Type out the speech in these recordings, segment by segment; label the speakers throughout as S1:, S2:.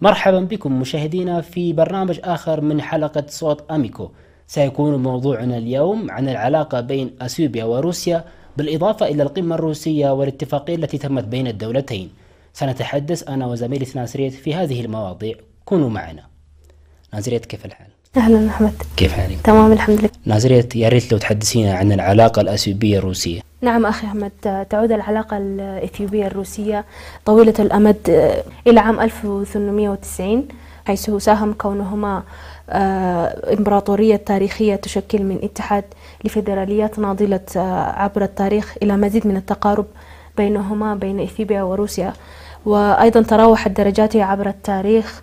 S1: مرحبا بكم مشاهدينا في برنامج آخر من حلقة صوت أميكو سيكون موضوعنا اليوم عن العلاقة بين أثيوبيا وروسيا بالإضافة إلى القمة الروسية والاتفاقية التي تمت بين الدولتين سنتحدث أنا وزميلتي ناصريت في هذه المواضيع كونوا معنا ناصريت كيف الحال؟
S2: أهلا أحمد
S1: كيف حالك؟ تمام الحمد لله ناصريت يا ريت لو تحدثينا عن العلاقة الأثيوبية الروسية نعم أخي
S2: أحمد تعود العلاقة الإثيوبية الروسية طويلة الأمد آه، إلى عام 1890 حيث ساهم كونهما آه، إمبراطورية تاريخية تشكل من اتحاد لفيدراليات ناضلة آه، عبر التاريخ إلى مزيد من التقارب بينهما بين إثيوبيا وروسيا وأيضا تراوحت درجاته عبر التاريخ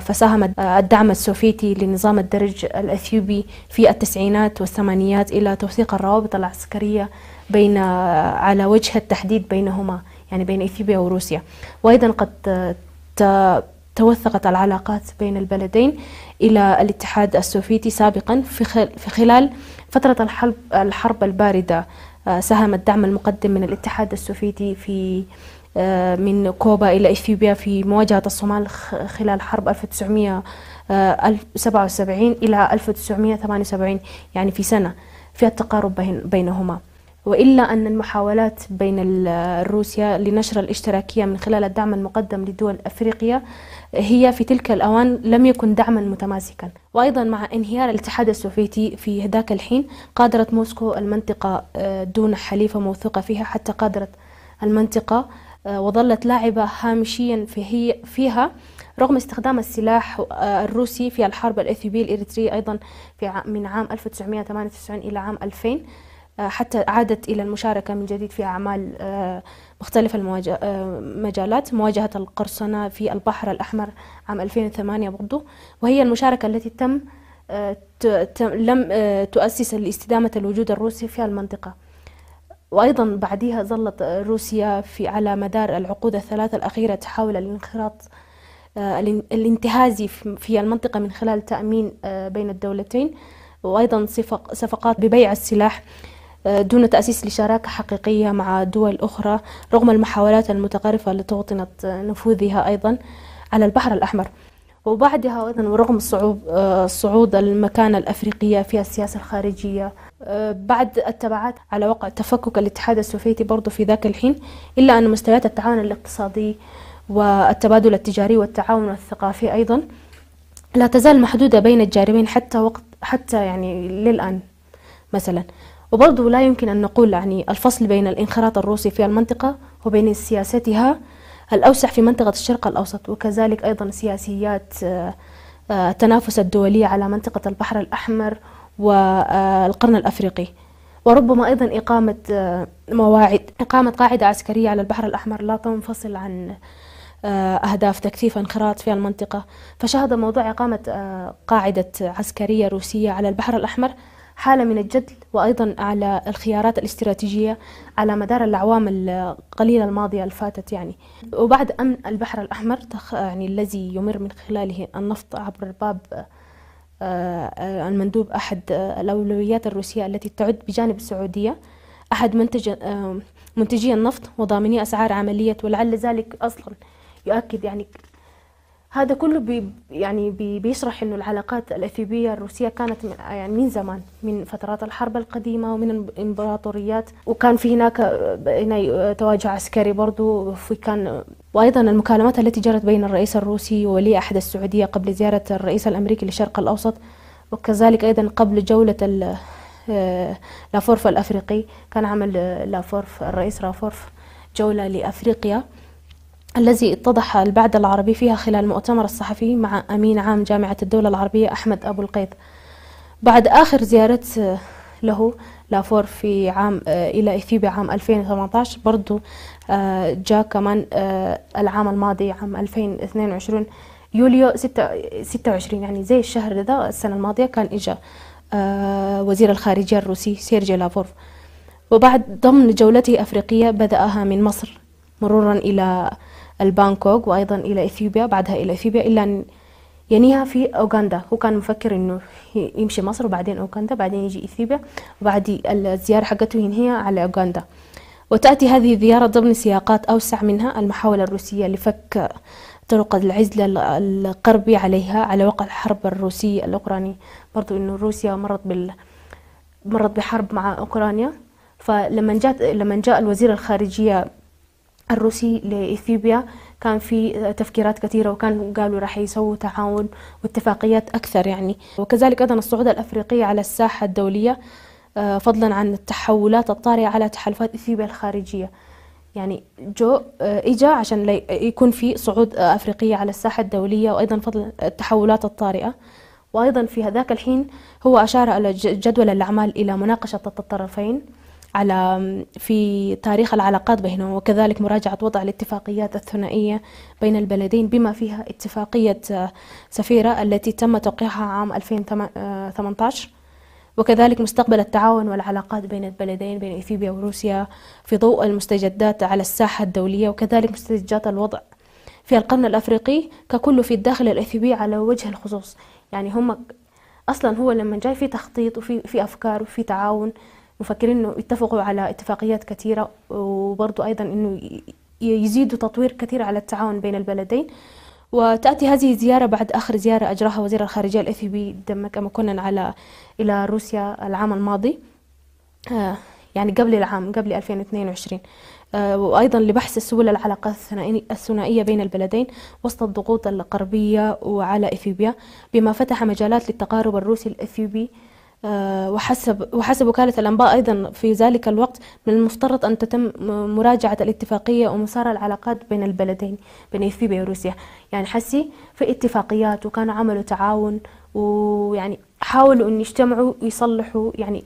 S2: فساهم الدعم السوفيتي لنظام الدرج الأثيوبي في التسعينات والثمانينات إلى توثيق الروابط العسكرية بين على وجه التحديد بينهما يعني بين إثيوبيا وروسيا وأيضا قد توثقت العلاقات بين البلدين إلى الاتحاد السوفيتي سابقا في خلال فترة الحرب الباردة آه، ساهم الدعم المقدم من الاتحاد السوفيتي في آه، من كوبا إلى إثيوبيا في مواجهة الصومال خلال حرب 1977 آه، إلى 1978 يعني في سنة في التقارب بينهما وإلا أن المحاولات بين روسيا لنشر الاشتراكية من خلال الدعم المقدم لدول أفريقيا هي في تلك الأوان لم يكن دعما متماسكا وأيضا مع انهيار الاتحاد السوفيتي في ذاك الحين قادرت موسكو المنطقة آه، دون حليفة موثوقة فيها حتى قادرت المنطقة آه، وظلت لاعبة هامشيا فيها رغم استخدام السلاح آه، الروسي في الحرب الإثيوبية الإريترية أيضا في من عام 1998 إلى عام 2000 آه، حتى عادت إلى المشاركة من جديد في أعمال آه، مختلف المجالات آه، مواجهة القرصنة في البحر الأحمر عام 2008 برضو وهي المشاركة التي تم لم تؤسس لاستدامة الوجود الروسي في المنطقة وأيضا بعدها ظلت روسيا في على مدار العقود الثلاثة الأخيرة تحاول الانخراط الانتهازي في المنطقة من خلال تأمين بين الدولتين وأيضا صفقات ببيع السلاح دون تأسيس لشراكة حقيقية مع دول أخرى رغم المحاولات المتقارفة لتوطنة نفوذها أيضا على البحر الأحمر وبعدها أيضا ورغم الصعوب آه، صعود المكانة الأفريقية في السياسة الخارجية آه، بعد التبعات على وقع تفكك الاتحاد السوفيتي برضه في ذاك الحين إلا أن مستويات التعاون الاقتصادي والتبادل التجاري والتعاون الثقافي أيضا لا تزال محدودة بين الجانبين حتى وقت حتى يعني للآن مثلا وبرضه لا يمكن أن نقول يعني الفصل بين الانخراط الروسي في المنطقة وبين سياستها الأوسع في منطقة الشرق الأوسط وكذلك أيضا سياسيات آه، آه، التنافس الدولي على منطقة البحر الأحمر والقرن آه، الأفريقي وربما أيضا إقامة مواعيد إقامة قاعدة عسكرية على البحر الأحمر لا تنفصل عن أهداف تكثيف انخراط في المنطقة فشهد موضوع إقامة قاعدة عسكرية روسية على البحر الأحمر حالة من الجدل وأيضا على الخيارات الاستراتيجية على مدار الأعوام القليلة الماضية الفاتت يعني وبعد أمن البحر الأحمر يعني الذي يمر من خلاله النفط عبر باب آه، آه، المندوب أحد آه، الأولويات الروسية التي تعد بجانب السعودية أحد منتج منتجي النفط وضامني أسعار عملية ولعل ذلك أصلا يؤكد يعني هذا كله بي يعني بي بيشرح انه العلاقات الاثيوبيه الروسيه كانت من يعني من زمان من فترات الحرب القديمه ومن الامبراطوريات وكان في هناك هنا تواجع عسكري برضه في كان وايضا المكالمات التي جرت بين الرئيس الروسي وولي احد السعوديه قبل زياره الرئيس الامريكي للشرق الاوسط وكذلك ايضا قبل جوله آه، لافورف الافريقي كان عمل لافورف الرئيس لافورف جوله لافريقيا الذي اتضح البعد العربي فيها خلال المؤتمر الصحفي مع أمين عام جامعة الدولة العربية أحمد أبو القيض بعد آخر زيارة له لافور في عام آه، إلى إثيوبيا عام 2018 برضو آه، جاء كمان آه، العام الماضي عام 2022 يوليو 26 يعني زي الشهر ده السنة الماضية كان إجا وزير الخارجية الروسي سيرجي لافوف وبعد ضمن جولته أفريقية بدأها من مصر مرورا إلى البانكوك وأيضا إلى إثيوبيا بعدها إلى إثيوبيا إلا أن ينيها في أوغندا هو كان مفكر إنه يمشي مصر وبعدين أوغندا بعدين يجي إثيوبيا وبعد الزيارة حقته ينهيها على أوغندا وتأتي هذه الزيارة ضمن سياقات أوسع منها المحاولة الروسية لفك طرق العزلة القربي عليها على وقع الحرب الروسية الأوكرانية برضو إنه روسيا مرت بال مرت بحرب مع أوكرانيا فلما جاء لما جاء الوزير الخارجية الروسي لإثيوبيا كان في تفكيرات كثيرة وكان قالوا راح يسووا تعاون واتفاقيات أكثر يعني وكذلك أيضا الصعود الأفريقية على الساحة الدولية آه، فضلا عن التحولات الطارئة على تحالفات إثيوبيا الخارجية يعني جو آه، إجا عشان يكون في صعود آه، أفريقية على الساحة الدولية وأيضا فضل التحولات الطارئة وأيضا في هذاك الحين هو أشار على جدول الأعمال إلى مناقشة الطرفين على في تاريخ العلاقات بينهم وكذلك مراجعة وضع الاتفاقيات الثنائية بين البلدين بما فيها اتفاقية آه، سفيرة التي تم توقيعها عام 2018 آه، وكذلك مستقبل التعاون والعلاقات بين البلدين بين إثيوبيا وروسيا في ضوء المستجدات على الساحة الدولية وكذلك مستجدات الوضع في القرن الأفريقي ككل في الداخل الإثيوبي على وجه الخصوص يعني هم أصلا هو لما جاي في تخطيط وفي في أفكار وفي تعاون مفكرين انه اتفقوا على اتفاقيات كثيره وبرضه ايضا انه يزيدوا تطوير كثير على التعاون بين البلدين وتاتي هذه الزياره بعد اخر زياره اجراها وزير الخارجيه الاثيوبي بي دمك على الى روسيا العام الماضي آه، يعني قبل العام قبل 2022 آه، وايضا لبحث سبل العلاقات الثنائيه بين البلدين وسط الضغوط الغربيه وعلى اثيوبيا بما فتح مجالات للتقارب الروسي الاثيوبي آه، وحسب وحسب وكالة الأنباء أيضا في ذلك الوقت من المفترض أن تتم مراجعة الاتفاقية ومسار العلاقات بين البلدين بين إثيوبيا وروسيا يعني حسي في اتفاقيات وكانوا عملوا تعاون ويعني حاولوا أن يجتمعوا ويصلحوا يعني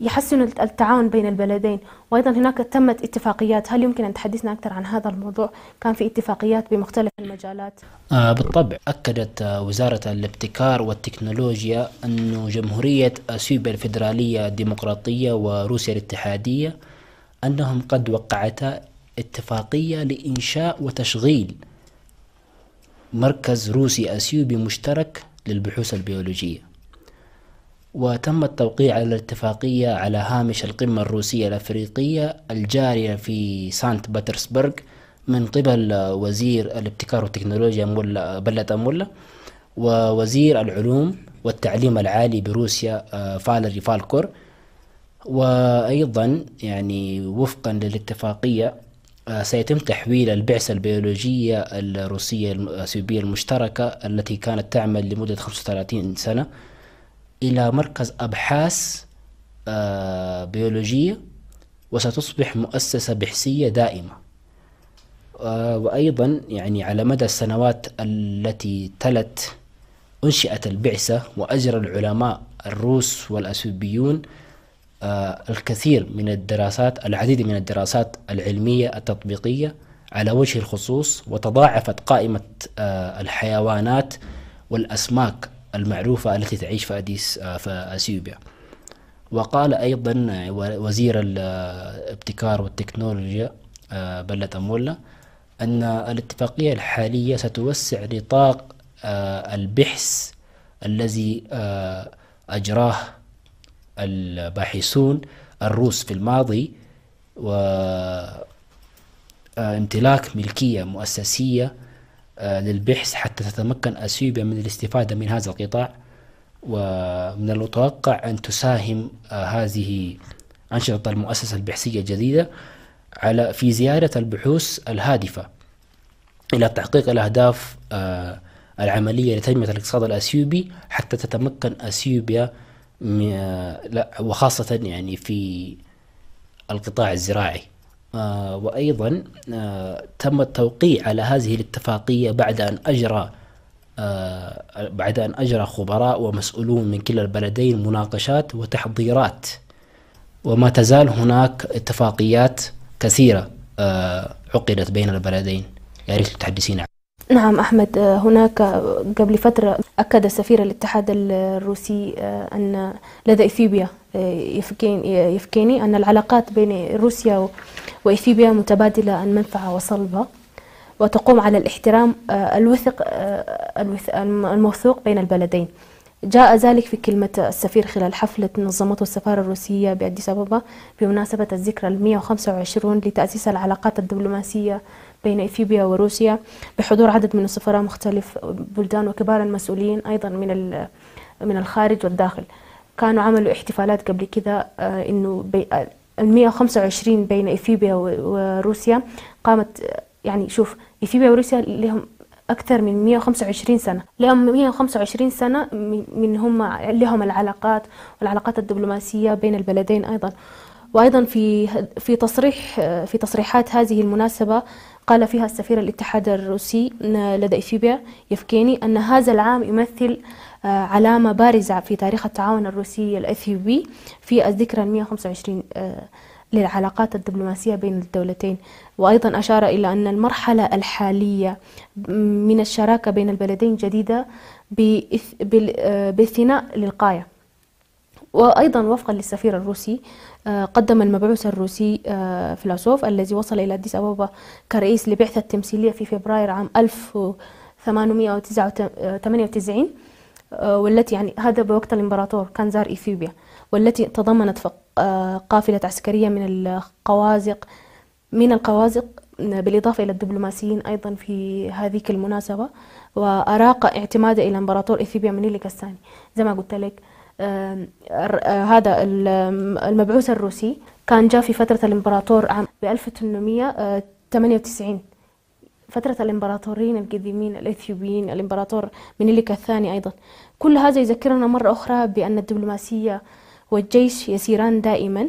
S2: يحسن التعاون بين البلدين وأيضا هناك تمت اتفاقيات هل يمكن أن تحدثنا أكثر عن هذا الموضوع كان في اتفاقيات بمختلف المجالات
S1: آه بالطبع أكدت آه، وزارة الابتكار والتكنولوجيا أن جمهورية أثيوبيا الفيدرالية الديمقراطية وروسيا الاتحادية أنهم قد وقعتا اتفاقية لإنشاء وتشغيل مركز روسي أثيوبي مشترك للبحوث البيولوجية وتم التوقيع على الاتفاقية على هامش القمة الروسية الأفريقية الجارية في سانت بطرسبرغ من قبل وزير الابتكار والتكنولوجيا بلة أمولا ووزير العلوم والتعليم العالي بروسيا آه، فالري فالكور وأيضا يعني وفقا للاتفاقية آه، سيتم تحويل البعثة البيولوجية الروسية السيبية المشتركة التي كانت تعمل لمدة 35 سنة إلى مركز أبحاث آه، بيولوجية وستصبح مؤسسة بحثية دائمة آه، وأيضا يعني على مدى السنوات التي تلت أنشئت البعثة وأجرى العلماء الروس والأثيوبيون آه، الكثير من الدراسات العديد من الدراسات العلمية التطبيقية على وجه الخصوص وتضاعفت قائمة الحيوانات والأسماك المعروفة التي تعيش في أديس آه، في أثيوبيا وقال أيضا وزير الابتكار والتكنولوجيا آه، بلة أمولا أن الاتفاقية الحالية ستوسع نطاق آه، البحث الذي أجراه الباحثون الروس في الماضي وامتلاك ملكية مؤسسية آه، للبحث حتى تتمكن أثيوبيا من الاستفادة من هذا القطاع ومن المتوقع أن تساهم آه، هذه أنشطة المؤسسة البحثية الجديدة على في زيادة البحوث الهادفة إلى تحقيق الأهداف آه، العملية لتنمية الاقتصاد الأثيوبي حتى تتمكن أثيوبيا وخاصة يعني في القطاع الزراعي آه، وأيضا آه، تم التوقيع على هذه الاتفاقية بعد أن أجرى آه، بعد أن أجرى خبراء ومسؤولون من كلا البلدين مناقشات وتحضيرات وما تزال هناك اتفاقيات كثيرة عقدت بين البلدين يا ريت تحدثينا
S2: نعم أحمد هناك قبل فترة أكد سفير الاتحاد الروسي أن لدى إثيوبيا يفكيني أن العلاقات بين روسيا وإثيوبيا متبادلة المنفعة وصلبة وتقوم على الاحترام آه، الوثق آه، الموثوق بين البلدين جاء ذلك في كلمة السفير خلال حفلة نظمته السفارة الروسية بأديس أبابا بمناسبة الذكرى ال 125 لتأسيس العلاقات الدبلوماسية بين إثيوبيا وروسيا بحضور عدد من السفراء مختلف بلدان وكبار المسؤولين أيضا من من الخارج والداخل كانوا عملوا احتفالات قبل كده آه، إنه 125 بين اثيوبيا وروسيا قامت يعني شوف اثيوبيا وروسيا لهم أكثر من 125 سنة لهم 125 سنة من هم لهم العلاقات والعلاقات الدبلوماسية بين البلدين أيضا وأيضا في في تصريح في تصريحات هذه المناسبة قال فيها السفير الاتحاد الروسي لدى إثيوبيا يفكيني أن هذا العام يمثل آه، علامة بارزة في تاريخ التعاون الروسي الأثيوبي في الذكرى 125 آه، للعلاقات الدبلوماسية بين الدولتين وأيضا أشار إلى أن المرحلة الحالية من الشراكة بين البلدين جديدة باثناء آه، للقاية وأيضا وفقا للسفير الروسي آه، قدم المبعوث الروسي آه، فلاسوف الذي وصل إلى أديس أبابا كرئيس لبعثة تمثيلية في فبراير عام 1898 آه، والتي يعني هذا بوقت الإمبراطور كان زار إثيوبيا والتي تضمنت قافلة عسكرية من القوازق من القوازق بالإضافة إلى الدبلوماسيين أيضا في هذه المناسبة وأراق اعتماده إلى إمبراطور إثيوبيا منيلك الثاني زي ما قلت لك آه، هذا المبعوث الروسي كان جاء في فترة الإمبراطور عام 1898 فترة الإمبراطورين القديمين الإثيوبيين الإمبراطور منيليك الثاني أيضا كل هذا يذكرنا مرة أخرى بأن الدبلوماسية والجيش يسيران دائما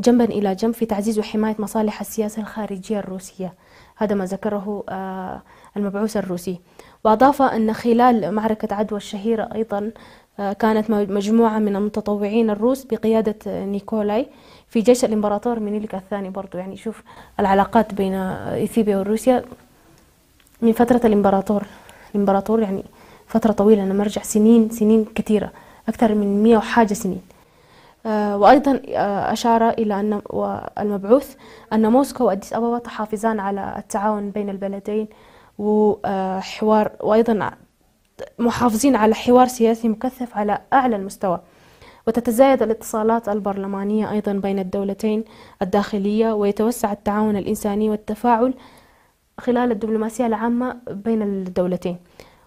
S2: جنبا إلى جنب في تعزيز وحماية مصالح السياسة الخارجية الروسية هذا ما ذكره آه، المبعوث الروسي وأضاف أن خلال معركة عدوى الشهيرة أيضا آه، كانت مجموعة من المتطوعين الروس بقيادة آه، نيكولاي في جيش الإمبراطور مينيليك الثاني برضو يعني شوف العلاقات بين آه، إثيوبيا وروسيا من فترة الإمبراطور الإمبراطور يعني فترة طويلة أنا مرجع سنين سنين كثيرة أكثر من مية وحاجة سنين وأيضا أشار إلى أن المبعوث أن موسكو وأديس أبابا تحافظان على التعاون بين البلدين وحوار وأيضا محافظين على حوار سياسي مكثف على أعلى المستوى وتتزايد الاتصالات البرلمانية أيضا بين الدولتين الداخلية ويتوسع التعاون الإنساني والتفاعل خلال الدبلوماسية العامة بين الدولتين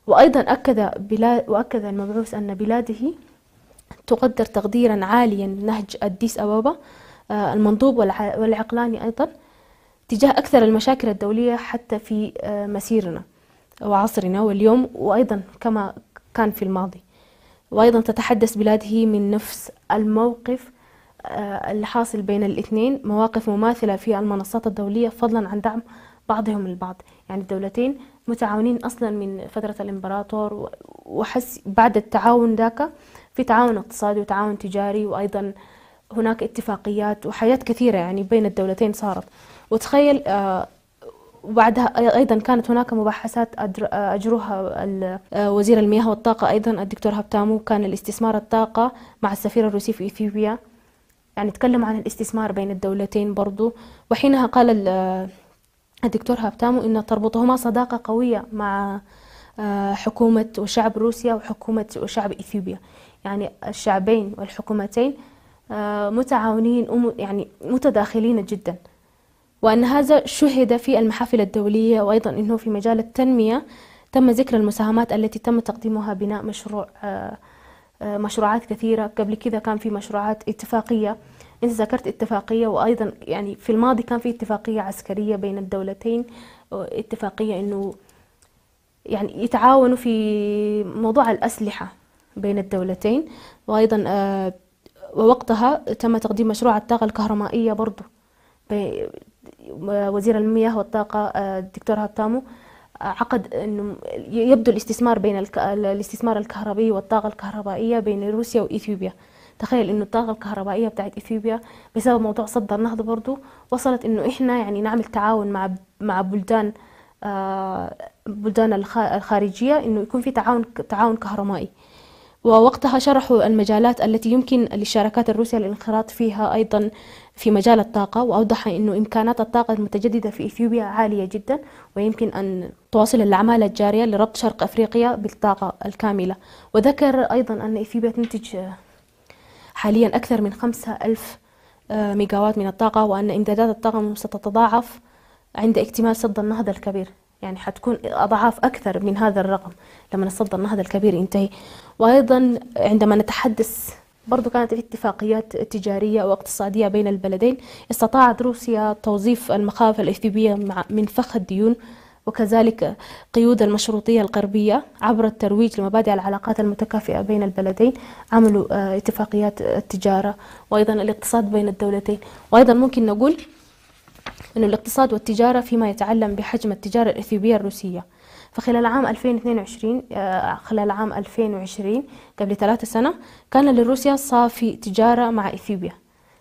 S2: وأيضا أكد, بلاد وأكد المبعوث أن بلاده تقدر تقديرا عاليا نهج أديس أبابا آه، المنضوب والعقلاني أيضا تجاه أكثر المشاكل الدولية حتى في آه، مسيرنا وعصرنا واليوم وأيضا كما كان في الماضي وأيضا تتحدث بلاده من نفس الموقف آه، الحاصل بين الاثنين مواقف مماثلة في المنصات الدولية فضلا عن دعم بعضهم البعض يعني الدولتين متعاونين أصلا من فترة الإمبراطور وحس بعد التعاون ذاك في تعاون اقتصادي وتعاون تجاري وأيضا هناك اتفاقيات وحاجات كثيرة يعني بين الدولتين صارت وتخيل آه، وبعدها ايضا كانت هناك مباحثات اجروها وزير المياه والطاقه ايضا الدكتور هبتامو كان الاستثمار الطاقه مع السفير الروسي في اثيوبيا يعني تكلم عن الاستثمار بين الدولتين برضو وحينها قال الدكتور هابتامو ان تربطهما صداقه قويه مع آه، حكومه وشعب روسيا وحكومه وشعب اثيوبيا يعني الشعبين والحكومتين آه، متعاونين يعني متداخلين جدا وأن هذا شهد في المحافل الدولية وأيضا أنه في مجال التنمية تم ذكر المساهمات التي تم تقديمها بناء مشروع آه، آه، مشروعات كثيرة قبل كذا كان في مشروعات اتفاقية أنت ذكرت اتفاقية وأيضا يعني في الماضي كان في اتفاقية عسكرية بين الدولتين اتفاقية أنه يعني يتعاونوا في موضوع الأسلحة بين الدولتين وأيضا آه، ووقتها تم تقديم مشروع الطاقة الكهرمائية برضو وزير المياه والطاقة آه، الدكتور هطامو آه، عقد انه يبدو الاستثمار بين الاستثمار الكهربي والطاقة الكهربائية بين روسيا واثيوبيا تخيل انه الطاقة الكهربائية بتاعت اثيوبيا بسبب موضوع صد النهضة برضو وصلت انه احنا يعني نعمل تعاون مع مع بلدان آه، بلدان الخارجية انه يكون في تعاون تعاون كهرمائي ووقتها شرحوا المجالات التي يمكن للشركات الروسية الانخراط فيها أيضا في مجال الطاقة وأوضح أنه إمكانات الطاقة المتجددة في إثيوبيا عالية جدا ويمكن أن تواصل الأعمال الجارية لربط شرق أفريقيا بالطاقة الكاملة وذكر أيضا أن إثيوبيا تنتج حاليا أكثر من خمسة ألف آه، ميجاوات من الطاقة وأن إمدادات الطاقة ستتضاعف عند اكتمال سد النهضة الكبير يعني حتكون أضعاف أكثر من هذا الرقم لما سد النهضة الكبير ينتهي وأيضا عندما نتحدث برضو كانت في اتفاقيات تجارية واقتصادية بين البلدين استطاعت روسيا توظيف المخاوف الاثيوبية من فخ الديون وكذلك قيود المشروطية الغربية عبر الترويج لمبادئ العلاقات المتكافئة بين البلدين عملوا آه، اتفاقيات التجارة وأيضا الاقتصاد بين الدولتين وأيضا ممكن نقول أن الاقتصاد والتجارة فيما يتعلم بحجم التجارة الإثيوبية الروسية فخلال عام 2022 آه، خلال عام 2020 قبل ثلاثة سنة كان لروسيا صافي تجارة مع إثيوبيا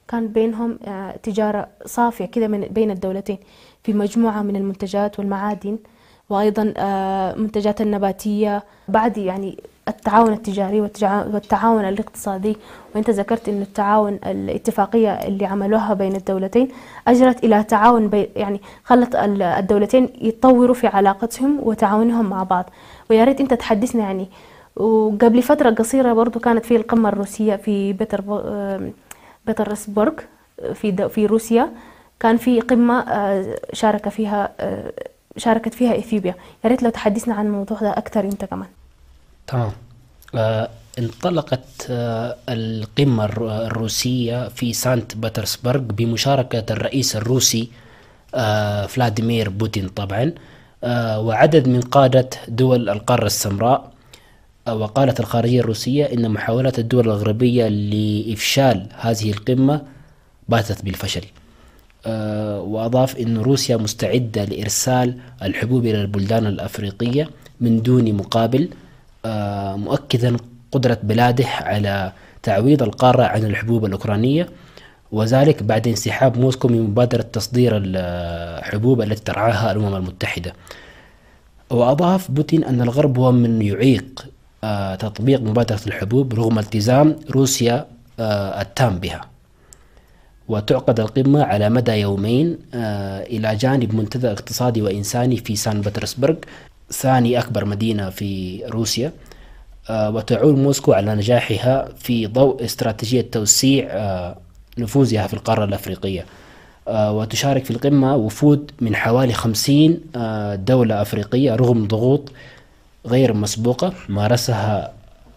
S2: كان بينهم آه، تجارة صافية كذا من بين الدولتين في مجموعة من المنتجات والمعادن وأيضا آه، منتجات النباتية بعد يعني التعاون التجاري والتعاون الاقتصادي وانت ذكرت ان التعاون الاتفاقية اللي عملوها بين الدولتين اجرت الى تعاون بي يعني خلت الدولتين يتطوروا في علاقتهم وتعاونهم مع بعض ويا ريت انت تحدثنا يعني وقبل فترة قصيرة برضو كانت في القمة الروسية في بيتر بيترسبورغ في في روسيا كان في قمة آه، شارك فيها آه، شاركت فيها اثيوبيا يا ريت لو تحدثنا عن الموضوع ده اكثر انت كمان
S1: تمام آه انطلقت آه القمة الروسية في سانت بطرسبرغ بمشاركة الرئيس الروسي آه فلاديمير بوتين طبعا آه، وعدد من قادة دول القارة السمراء آه، وقالت الخارجية الروسية إن محاولات الدول الغربية لإفشال هذه القمة باتت بالفشل آه، وأضاف أن روسيا مستعدة لإرسال الحبوب إلى البلدان الأفريقية من دون مقابل آه، مؤكدا قدرة بلاده على تعويض القارة عن الحبوب الأوكرانية وذلك بعد انسحاب موسكو من مبادرة تصدير الحبوب التي ترعاها الأمم المتحدة وأضاف بوتين أن الغرب هو من يعيق آه، تطبيق مبادرة الحبوب رغم التزام روسيا آه، التام بها وتعقد القمة على مدى يومين إلى جانب منتدى اقتصادي وإنساني في سان بطرسبرغ ثاني أكبر مدينة في روسيا آه، وتعول موسكو على نجاحها في ضوء استراتيجية توسيع آه، نفوذها في القارة الأفريقية آه، وتشارك في القمة وفود من حوالي خمسين دولة أفريقية رغم ضغوط غير مسبوقة مارسها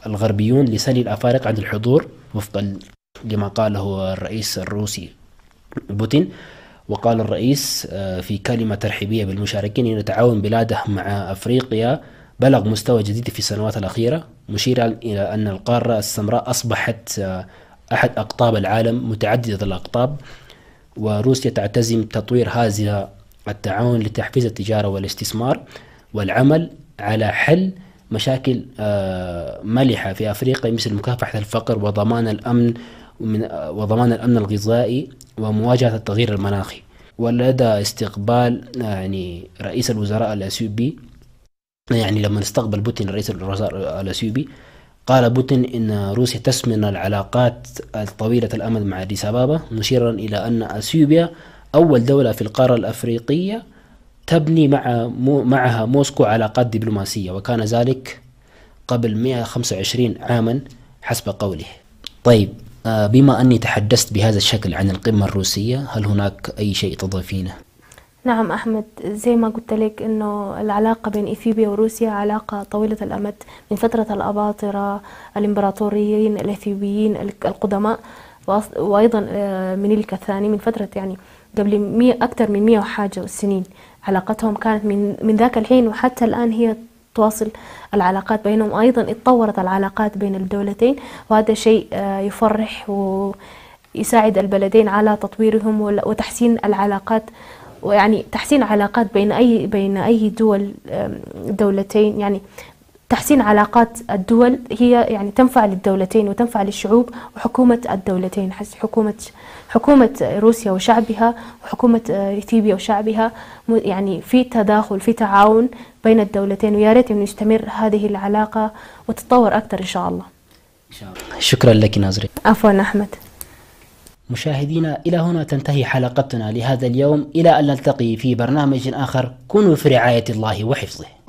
S1: الغربيون لسلي الأفارقة عن الحضور وفقا لما قاله الرئيس الروسي بوتين وقال الرئيس آه، في كلمة ترحيبية بالمشاركين أن تعاون بلاده مع أفريقيا بلغ مستوى جديد في السنوات الأخيرة مشيرا إلى أن القارة السمراء أصبحت آه، أحد أقطاب العالم متعددة الأقطاب وروسيا تعتزم تطوير هذا التعاون لتحفيز التجارة والاستثمار والعمل على حل مشاكل آه، ملحة في أفريقيا مثل مكافحة الفقر وضمان الأمن ومن وضمان الأمن الغذائي ومواجهة التغيير المناخي ولدى استقبال يعني رئيس الوزراء الأثيوبي يعني لما استقبل بوتين رئيس الوزراء الأثيوبي قال بوتين إن روسيا تسمن العلاقات الطويلة الأمد مع أديس أبابا مشيرا إلى أن أثيوبيا أول دولة في القارة الأفريقية تبني مع مو معها موسكو علاقات دبلوماسية وكان ذلك قبل 125 عاما حسب قوله طيب آه، بما أني تحدثت بهذا الشكل عن القمة الروسية هل هناك أي شيء تضيفينه؟
S2: نعم أحمد زي ما قلت لك أنه العلاقة بين إثيوبيا وروسيا علاقة طويلة الأمد من فترة الأباطرة الإمبراطوريين الإثيوبيين القدماء وأيضا آه، من الثاني من فترة يعني قبل مية أكثر من مية وحاجة سنين علاقتهم كانت من, من ذاك الحين وحتى الآن هي تواصل العلاقات بينهم أيضا اتطورت العلاقات بين الدولتين وهذا شيء آه، يفرح ويساعد البلدين على تطويرهم وتحسين العلاقات ويعني تحسين علاقات بين أي بين أي دول دولتين يعني تحسين علاقات الدول هي يعني تنفع للدولتين وتنفع للشعوب وحكومة الدولتين حكومة حكومة روسيا وشعبها وحكومة آه، إثيوبيا وشعبها يعني في تداخل في تعاون بين الدولتين ويا ريت إنه يستمر هذه العلاقة وتتطور أكثر إن شاء الله.
S1: إن شاء الله. شكرا لك نازري. عفوا أحمد. مشاهدينا إلى هنا تنتهي حلقتنا لهذا اليوم إلى أن نلتقي في برنامج آخر كونوا في رعاية الله وحفظه